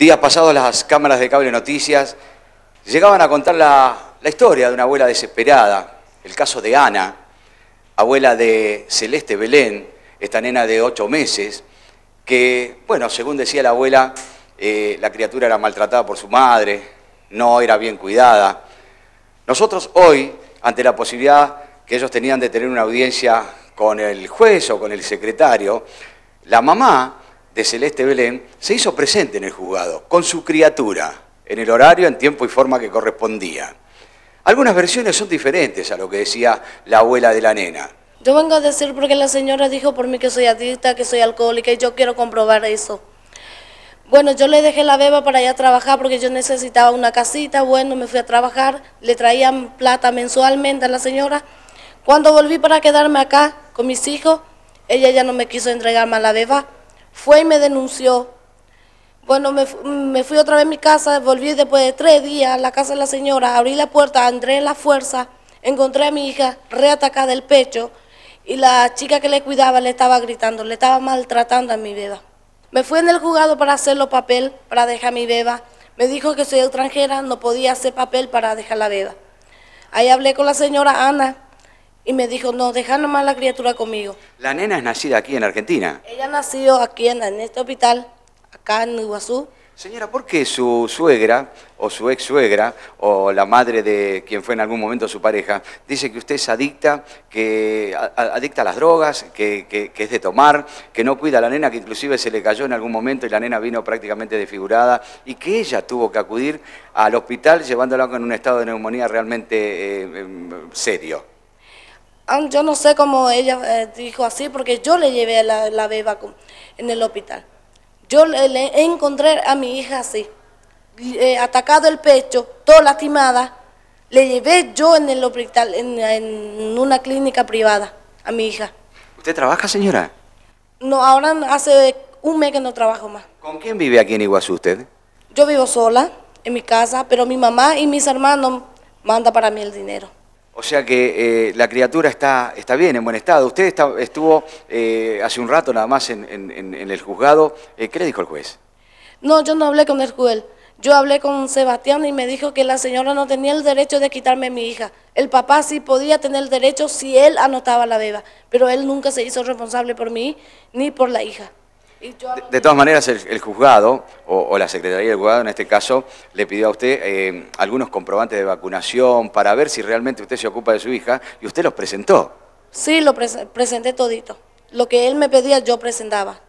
días pasados las cámaras de cable noticias llegaban a contar la, historia de una abuela desesperada, el caso de Ana, abuela de Celeste Belén, esta nena de ocho meses, que, bueno, según decía la abuela, eh, la criatura era maltratada por su madre, no era bien cuidada. Nosotros hoy, ante la posibilidad que ellos tenían de tener una audiencia con el juez o con el secretario, la mamá de Celeste Belén se hizo presente en el juzgado, con su criatura, en el horario, en tiempo y forma que correspondía. Algunas versiones son diferentes a lo que decía la abuela de la nena. Yo vengo a decir porque la señora dijo por mí que soy adicta, que soy alcohólica y yo quiero comprobar eso. Bueno, yo le dejé la beba para allá trabajar porque yo necesitaba una casita. Bueno, me fui a trabajar, le traían plata mensualmente a la señora. Cuando volví para quedarme acá con mis hijos, ella ya no me quiso entregar más la beba fue y me denunció. Bueno, me, fui otra vez a mi casa, volví después de tres días a la casa de la señora, abrí la puerta, entré en la fuerza, encontré a mi hija reatacada del pecho y la chica que le cuidaba le estaba gritando, le estaba maltratando a mi beba. Me fui en el juzgado para hacer los papel, para dejar mi beba. Me dijo que soy extranjera, no podía hacer papel para dejar la beba. Ahí hablé con la señora Ana, y me dijo, no, deja nomás la criatura conmigo. La nena es nacida aquí en Argentina. Ella nació aquí en, este hospital, acá en Iguazú. Señora, ¿por qué su suegra o su ex suegra o la madre de quien fue en algún momento su pareja dice que usted es adicta, que adicta a las drogas, que, es de tomar, que no cuida a la nena, que inclusive se le cayó en algún momento y la nena vino prácticamente desfigurada y que ella tuvo que acudir al hospital llevándola con un estado de neumonía realmente eh, em, serio? yo no sé cómo ella eh, dijo así, porque yo le llevé la, la beba en el hospital. Yo le, encontré a mi hija así, eh, atacado el pecho, toda lastimada. Le llevé yo en el hospital, en, en, una clínica privada, a mi hija. ¿Usted trabaja, señora? No, ahora hace un mes que no trabajo más. ¿Con quién vive aquí en Iguazú usted? Yo vivo sola, en mi casa, pero mi mamá y mis hermanos mandan para mí el dinero. O sea que eh, la criatura está, está bien, en buen estado. Usted estuvo eh, hace un rato nada más en, el juzgado. Eh, ¿Qué le dijo el juez? No, yo no hablé con el juez. Yo hablé con Sebastián y me dijo que la señora no tenía el derecho de quitarme a mi hija. El papá sí podía tener el derecho si él anotaba la beba, pero él nunca se hizo responsable por mí ni por la hija. De, todas maneras, el, juzgado o, la Secretaría del Juzgado en este caso le pidió a usted eh, algunos comprobantes de vacunación para ver si realmente usted se ocupa de su hija y usted los presentó. Sí, lo presenté todito. Lo que él me pedía yo presentaba.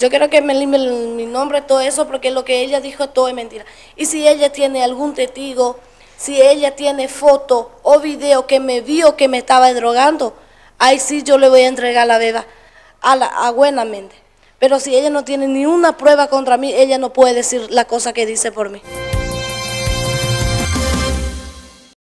Yo quiero que me limpien mi nombre, todo eso, porque lo que ella dijo todo es mentira. Y si ella tiene algún testigo, si ella tiene foto o video que me vio que me estaba drogando, ahí sí yo le voy a entregar la veda a a buenamente. Pero si ella no tiene ni una prueba contra mí, ella no puede decir la cosa que dice por mí.